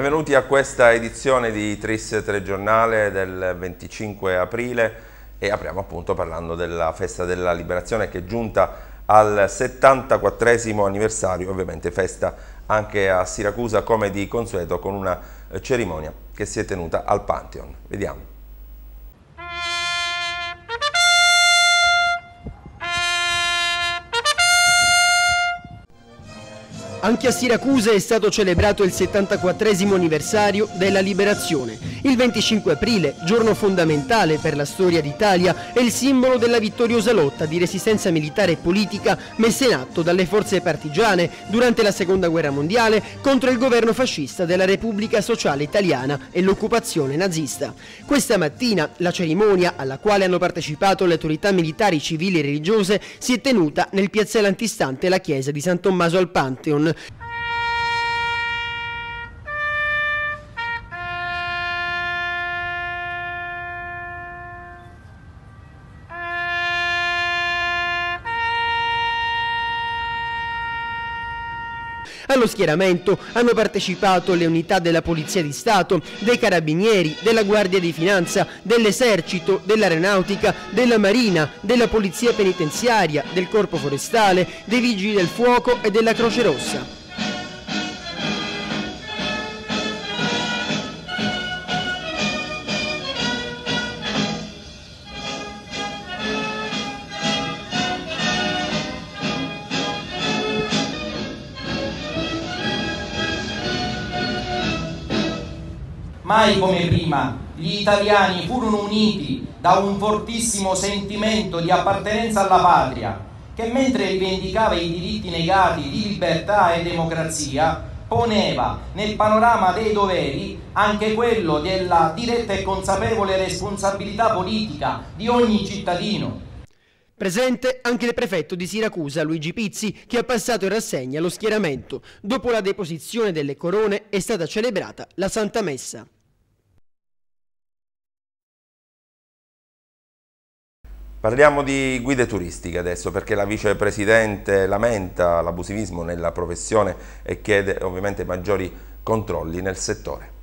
Benvenuti a questa edizione di Tris Telegiornale del 25 aprile e apriamo appunto parlando della festa della liberazione che è giunta al 74 anniversario, ovviamente festa anche a Siracusa come di consueto con una cerimonia che si è tenuta al Pantheon. Vediamo. Anche a Siracusa è stato celebrato il 74 anniversario della liberazione il 25 aprile, giorno fondamentale per la storia d'Italia, è il simbolo della vittoriosa lotta di resistenza militare e politica messa in atto dalle forze partigiane durante la Seconda Guerra Mondiale contro il governo fascista della Repubblica Sociale Italiana e l'occupazione nazista. Questa mattina la cerimonia alla quale hanno partecipato le autorità militari, civili e religiose si è tenuta nel piazzale antistante la chiesa di San Tommaso al Pantheon. Allo schieramento hanno partecipato le unità della Polizia di Stato, dei Carabinieri, della Guardia di Finanza, dell'Esercito, dell'Aeronautica, della Marina, della Polizia Penitenziaria, del Corpo Forestale, dei Vigili del Fuoco e della Croce Rossa. mai come prima gli italiani furono uniti da un fortissimo sentimento di appartenenza alla patria che mentre rivendicava i diritti negati di libertà e democrazia poneva nel panorama dei doveri anche quello della diretta e consapevole responsabilità politica di ogni cittadino. Presente anche il prefetto di Siracusa Luigi Pizzi che ha passato in rassegna lo schieramento. Dopo la deposizione delle corone è stata celebrata la Santa Messa. Parliamo di guide turistiche adesso perché la vicepresidente lamenta l'abusivismo nella professione e chiede ovviamente maggiori controlli nel settore.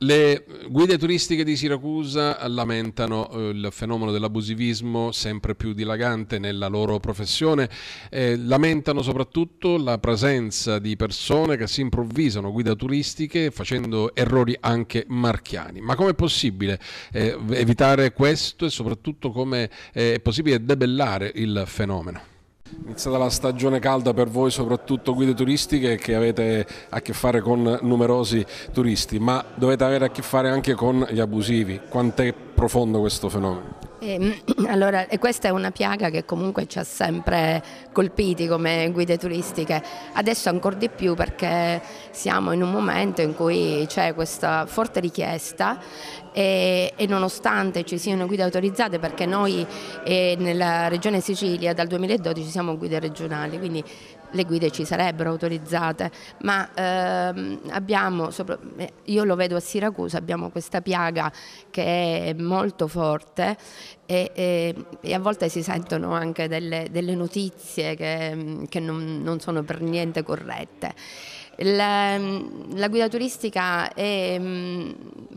Le guide turistiche di Siracusa lamentano eh, il fenomeno dell'abusivismo sempre più dilagante nella loro professione, eh, lamentano soprattutto la presenza di persone che si improvvisano guida turistiche facendo errori anche marchiani. Ma com'è possibile eh, evitare questo e soprattutto come eh, è possibile debellare il fenomeno? Iniziata la stagione calda per voi, soprattutto guide turistiche, che avete a che fare con numerosi turisti, ma dovete avere a che fare anche con gli abusivi. Quant'è profondo questo fenomeno? E, ehm, allora, e questa è una piaga che comunque ci ha sempre colpiti come guide turistiche, adesso ancora di più perché siamo in un momento in cui c'è questa forte richiesta e, e, nonostante ci siano guide autorizzate perché noi eh, nella regione Sicilia dal 2012 siamo guide regionali, quindi le guide ci sarebbero autorizzate, ma ehm, abbiamo, eh, io lo vedo a Siracusa, abbiamo questa piaga che è molto forte e, e, e a volte si sentono anche delle, delle notizie che, che non, non sono per niente corrette. La, mm, la, guida turistica è, mm,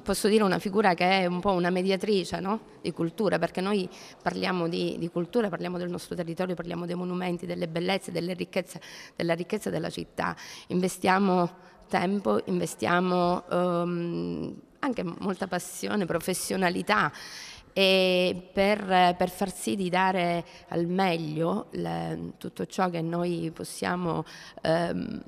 posso dire, una figura che è un po' una mediatrice no? di cultura, perché noi parliamo di, di, cultura, parliamo del nostro territorio, parliamo dei monumenti, delle bellezze, delle ricchezze, della ricchezza della città. Investiamo tempo, investiamo um, anche molta passione, professionalità e per, per, far sì di dare al meglio le, tutto ciò che noi possiamo ehm,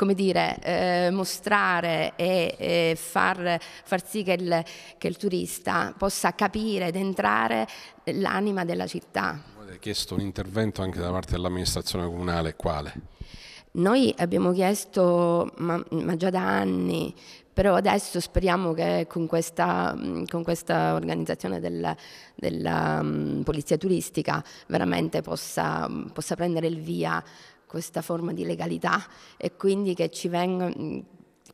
come dire, eh, mostrare e eh, far, far, sì che il, che il turista possa capire ed entrare l'anima della città. Avete chiesto un intervento anche da parte dell'amministrazione comunale, quale? Noi abbiamo chiesto, ma, ma, già da anni, però adesso speriamo che con questa, con questa organizzazione della, della um, mm, polizia turistica veramente possa, possa prendere il via questa forma di legalità e quindi che ci vengano, mm,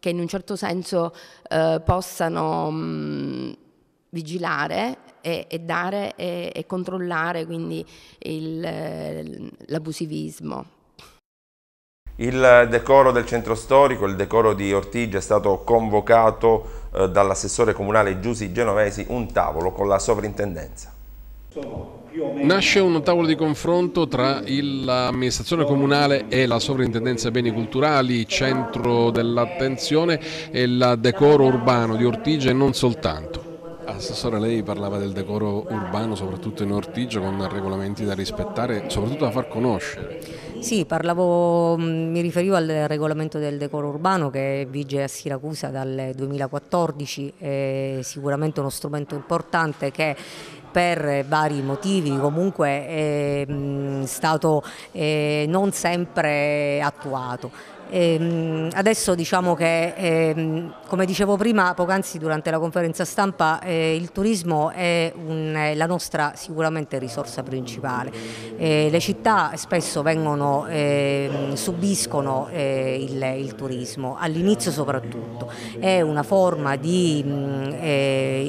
che in un certo senso eh, possano mh, mm, vigilare e, e dare e, e, controllare quindi il, eh, l'abusivismo. Il decoro del centro storico, il decoro di Ortigia, è stato convocato eh, dall'assessore comunale Giusi Genovesi un tavolo con la sovrintendenza. Nasce un tavolo di confronto tra l'amministrazione comunale e la sovrintendenza beni culturali, centro dell'attenzione e il decoro urbano di Ortigia e non soltanto. Assessore, lei parlava del decoro urbano, soprattutto in Ortigia, con regolamenti da rispettare, soprattutto da far conoscere. Sì, parlavo, mm, mi riferivo al regolamento del decoro urbano che vige a Siracusa dal 2014, è eh, sicuramente uno strumento importante che per vari motivi comunque è mm, stato eh, non sempre attuato. Ehm, adesso diciamo che, ehm, come dicevo prima, poc'anzi durante la conferenza stampa, eh, il turismo è un, la nostra sicuramente risorsa principale. Eh, le città spesso vengono, ehm, subiscono eh, il, il, turismo, all'inizio soprattutto. È una forma di, mm,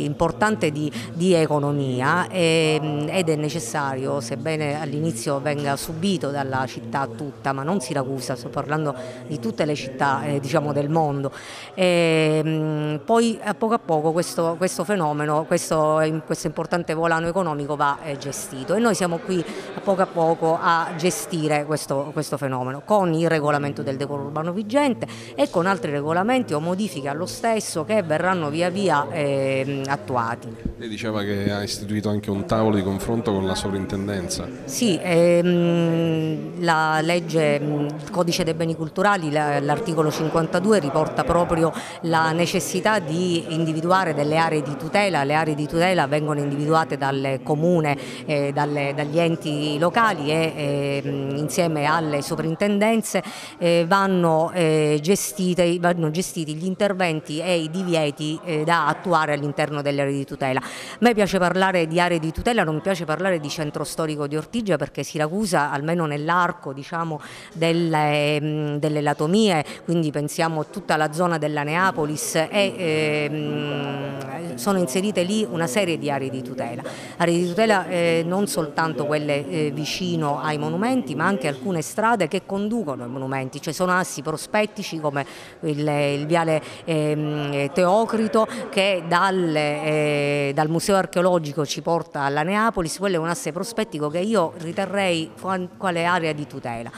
importante di, di economia ehm, ed è necessario, sebbene all'inizio venga subito dalla città tutta, ma non Siracusa, sto parlando di tutte le città eh, diciamo, del mondo. E, ehm, mh, poi a poco a poco questo, questo fenomeno, questo, questo, importante volano economico va eh, gestito e noi siamo qui a poco a poco a gestire questo, questo fenomeno con il regolamento del decoro urbano vigente e con altri regolamenti o modifiche allo stesso che verranno via via eh, attuati. Lei diceva che ha istituito anche un tavolo di confronto con la sovrintendenza. Sì, ehm, la legge, mm, il codice dei beni culturali quali l'articolo 52 riporta proprio la necessità di individuare delle aree di tutela, le aree di tutela vengono individuate dal comune, eh, dalle, dagli enti locali e eh, insieme alle sovrintendenze eh, vanno, eh, gestite, vanno, gestiti gli interventi e i divieti eh, da attuare all'interno delle aree di tutela. A me piace parlare di aree di tutela, non mi piace parlare di centro storico di Ortigia perché Siracusa almeno nell'arco diciamo, delle, ehm, delle gelatomie, quindi pensiamo a tutta la zona della Neapolis e ehm, sono inserite lì una serie di aree di tutela. Aree di tutela eh, non soltanto quelle eh, vicino ai monumenti ma anche alcune strade che conducono ai monumenti, cioè sono assi prospettici come il, viale ehm, Teocrito che dal, eh, dal museo archeologico ci porta alla Neapolis, quello è un asse prospettico che io riterrei quale area di tutela.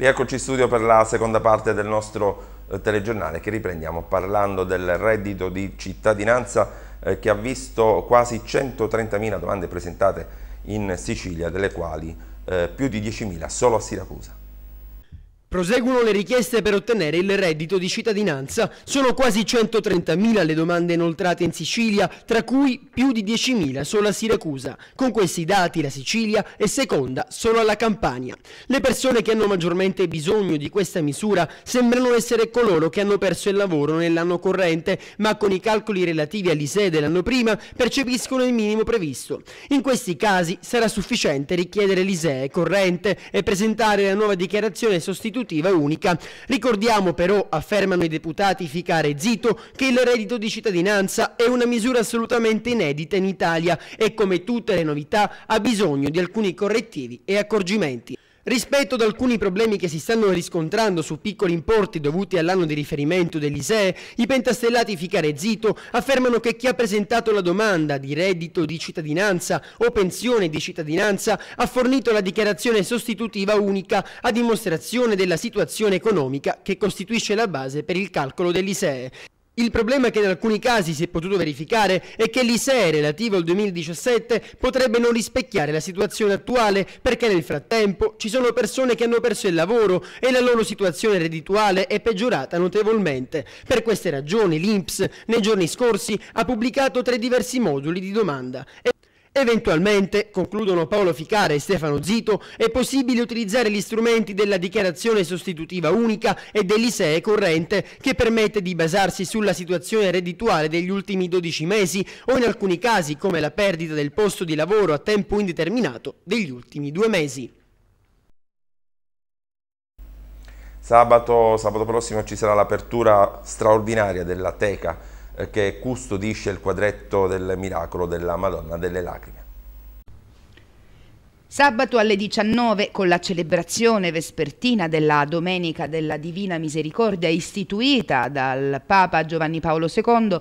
Rieccoci in studio per la seconda parte del nostro eh, telegiornale che riprendiamo parlando del reddito di cittadinanza eh, che ha visto quasi 130.000 domande presentate in Sicilia, delle quali eh, più di 10.000 solo a Siracusa. Proseguono le richieste per ottenere il reddito di cittadinanza. Sono quasi 130.000 le domande inoltrate in Sicilia, tra cui più di 10.000 solo a Siracusa. Con questi dati la Sicilia è seconda solo alla Campania. Le persone che hanno maggiormente bisogno di questa misura sembrano essere coloro che hanno perso il lavoro nell'anno corrente, ma con i calcoli relativi all'ISE dell'anno prima percepiscono il minimo previsto. In questi casi sarà sufficiente richiedere l'ISE corrente e presentare la nuova dichiarazione sostitutiva sostitutiva e unica. Ricordiamo però, affermano i deputati Ficare e Zito, che il reddito di cittadinanza è una misura assolutamente inedita in Italia e come tutte le novità ha bisogno di alcuni correttivi e accorgimenti. Rispetto ad alcuni problemi che si stanno riscontrando su piccoli importi dovuti all'anno di riferimento dell'ISEE, i pentastellati Ficare Zito affermano che chi ha presentato la domanda di reddito di cittadinanza o pensione di cittadinanza ha fornito la dichiarazione sostitutiva unica a dimostrazione della situazione economica che costituisce la base per il calcolo dell'ISEE. Il problema che in alcuni casi si è potuto verificare è che l'ISEE relativo al 2017 potrebbe non rispecchiare la situazione attuale perché nel frattempo ci sono persone che hanno perso il lavoro e la loro situazione reddituale è peggiorata notevolmente. Per queste ragioni l'INPS nei giorni scorsi ha pubblicato tre diversi moduli di domanda Eventualmente, concludono Paolo Ficare e Stefano Zito, è possibile utilizzare gli strumenti della dichiarazione sostitutiva unica e dell'ISEE corrente che permette di basarsi sulla situazione reddituale degli ultimi 12 mesi o in alcuni casi come la perdita del posto di lavoro a tempo indeterminato degli ultimi due mesi. Sabato, sabato prossimo ci sarà l'apertura straordinaria della TECA eh, che custodisce il quadretto del miracolo della Madonna delle Lacrime. Sabato alle 19, con la celebrazione vespertina della Domenica della Divina Misericordia istituita dal Papa Giovanni Paolo II,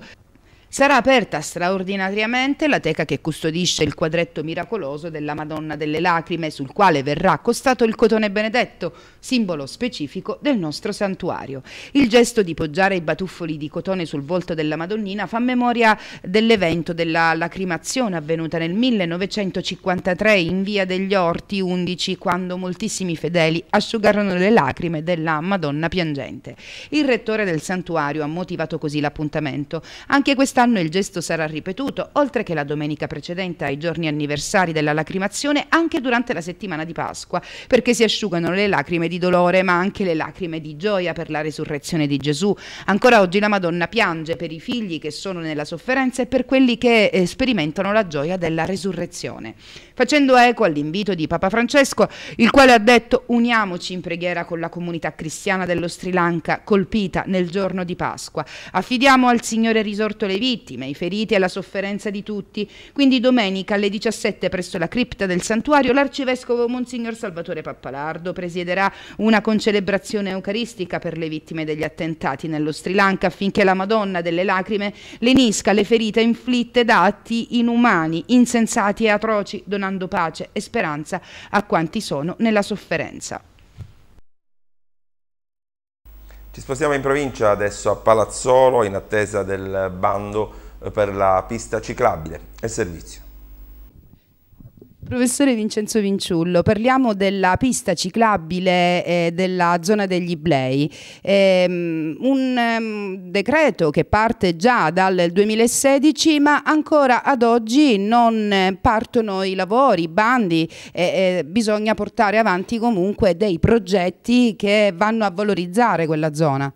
Sarà aperta straordinariamente la teca che custodisce il quadretto miracoloso della Madonna delle Lacrime, sul quale verrà accostato il cotone benedetto, simbolo specifico del nostro santuario. Il gesto di poggiare i batuffoli di cotone sul volto della Madonnina fa memoria dell'evento della lacrimazione avvenuta nel 1953 in via degli Orti 11, quando moltissimi fedeli asciugarono le lacrime della Madonna piangente. Il rettore del santuario ha motivato così l'appuntamento. Anche questa Quest'anno il gesto sarà ripetuto, oltre che la domenica precedente ai giorni anniversari della lacrimazione, anche durante la settimana di Pasqua, perché si asciugano le lacrime di dolore, ma anche le lacrime di gioia per la resurrezione di Gesù. Ancora oggi la Madonna piange per i figli che sono nella sofferenza e per quelli che eh, sperimentano la gioia della resurrezione. Facendo eco all'invito di Papa Francesco, il quale ha detto uniamoci in preghiera con la comunità cristiana dello Sri Lanka colpita nel giorno di Pasqua. Affidiamo al Signore risorto le vite vittime, i feriti e la sofferenza di tutti. Quindi domenica alle 17 presso la cripta del santuario l'arcivescovo Monsignor Salvatore Pappalardo presiederà una concelebrazione eucaristica per le vittime degli attentati nello Sri Lanka affinché la Madonna delle lacrime lenisca le ferite inflitte da atti inumani, insensati e atroci, donando pace e speranza a quanti sono nella sofferenza. Ci spostiamo in provincia adesso a Palazzolo in attesa del bando eh, per la pista ciclabile e servizio. Professore Vincenzo Vinciullo, parliamo della pista ciclabile eh, della zona degli Iblei, ehm, un ehm, decreto che parte già dal 2016 ma ancora ad oggi non partono i lavori, i bandi, eh, bisogna portare avanti comunque dei progetti che vanno a valorizzare quella zona.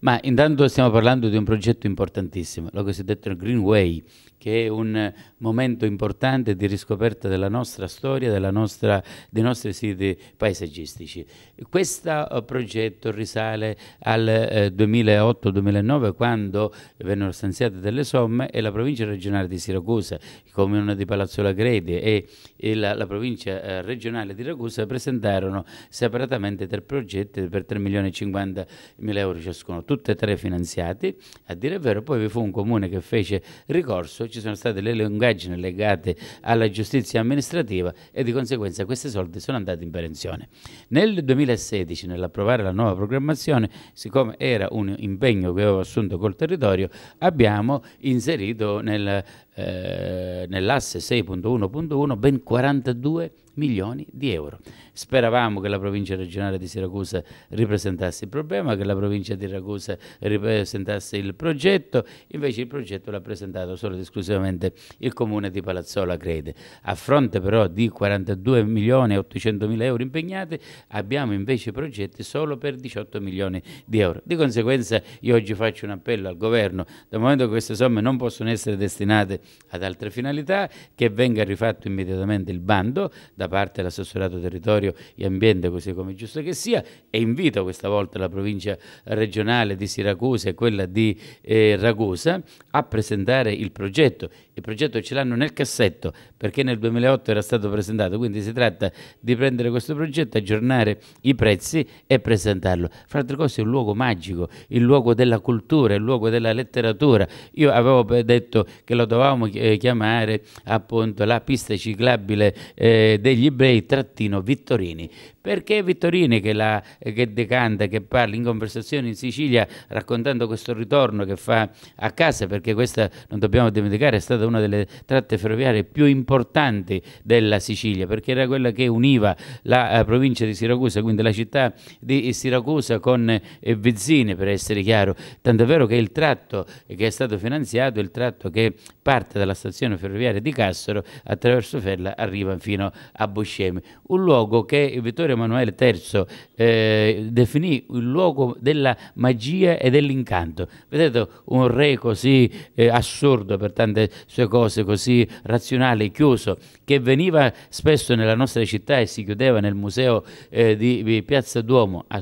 Ma intanto stiamo parlando di un progetto importantissimo, la cosiddetta Greenway, che è un momento importante di riscoperta della nostra storia, della nostra, dei nostri siti paesaggistici. Questo eh, progetto risale al 2008-2009 eh, quando vennero stanziate delle somme e la provincia regionale di Siracusa, il comune di Palazzo Lagredi e, la, la, provincia eh, regionale di Ragusa presentarono separatamente tre progetti per 3 milioni e 50 mila euro ciascuno, tutte e tre finanziati. A dire il vero poi vi fu un comune che fece ricorso ci sono state le lungaggini legate alla giustizia amministrativa e di conseguenza questi soldi sono andati in perenzione. Nel 2016, nell'approvare la nuova programmazione, siccome era un impegno che avevo assunto col territorio, abbiamo inserito nel eh, nell'asse 6.1.1 ben 42 milioni di euro. Speravamo che la provincia regionale di Siracusa ripresentasse il problema, che la provincia di Ragusa ripresentasse il progetto, invece il progetto l'ha presentato solo ed esclusivamente il comune di Palazzola Crede. A fronte però di 42 milioni e 800 mila euro impegnati abbiamo invece progetti solo per 18 milioni di euro. Di conseguenza io oggi faccio un appello al governo, dal momento che queste somme non possono essere destinate ad altre finalità, che venga rifatto immediatamente il bando da parte dell'assessorato territorio e ambiente, così come giusto che sia, e invito questa volta la provincia regionale di Siracusa e quella di eh, Ragusa a presentare il progetto. Il progetto ce l'hanno nel cassetto perché nel 2008 era stato presentato, quindi si tratta di prendere questo progetto, aggiornare i prezzi e presentarlo. Fra altre cose è un luogo magico, il luogo della cultura, il luogo della letteratura. Io avevo eh, detto che lo dovevamo volevamo diciamo, eh, chiamare appunto la pista ciclabile eh, degli ebrei trattino Vittorini perché Vittorini che, la, che decanta, che parla in conversazione in Sicilia raccontando questo ritorno che fa a casa, perché questa non dobbiamo dimenticare è stata una delle tratte ferroviarie più importanti della Sicilia, perché era quella che univa la eh, provincia di Siracusa, quindi la città di Siracusa con eh, Vezzine per essere chiaro, tant'è vero che il tratto che è stato finanziato, il tratto che parte dalla stazione ferroviaria di Cassero attraverso Fella arriva fino a Boscemi, un luogo che Vittorio Vittorio Emanuele III eh, definì il luogo della magia e dell'incanto. Vedete un re così eh, assurdo per tante sue cose, così razionale, chiuso, che veniva spesso nella nostra città e si chiudeva nel museo eh, di, di Piazza Duomo a,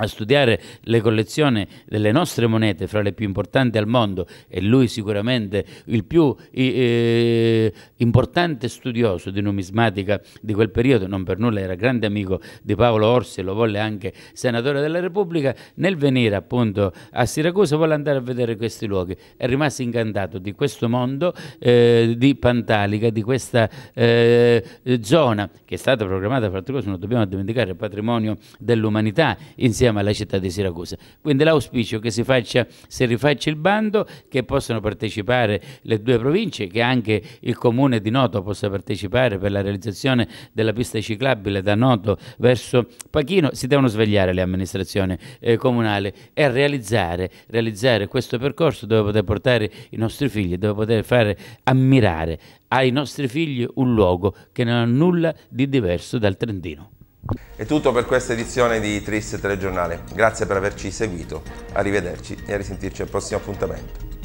a studiare le collezioni delle nostre monete fra le più importanti al mondo e lui sicuramente il più eh, importante studioso di numismatica di quel periodo, non per nulla era grande amico di Paolo Orsi, e lo volle anche senatore della Repubblica, nel venire appunto a Siracusa volle andare a vedere questi luoghi e rimase incantato di questo mondo eh, di Pantalica, di questa eh, zona che è stata programmata, fra l'altro cosa non dobbiamo dimenticare, il patrimonio dell'umanità insieme insieme alla città di Siracusa. Quindi l'auspicio che si faccia, si rifaccia il bando, che possano partecipare le due province, che anche il comune di Noto possa partecipare per la realizzazione della pista ciclabile da Noto verso Pachino, si devono svegliare le amministrazioni eh, comunali e realizzare, realizzare questo percorso dove poter portare i nostri figli, dove poter fare ammirare ai nostri figli un luogo che non ha nulla di diverso dal Trentino. È tutto per questa edizione di Tris Telegiornale. Grazie per averci seguito, arrivederci e a risentirci al prossimo appuntamento.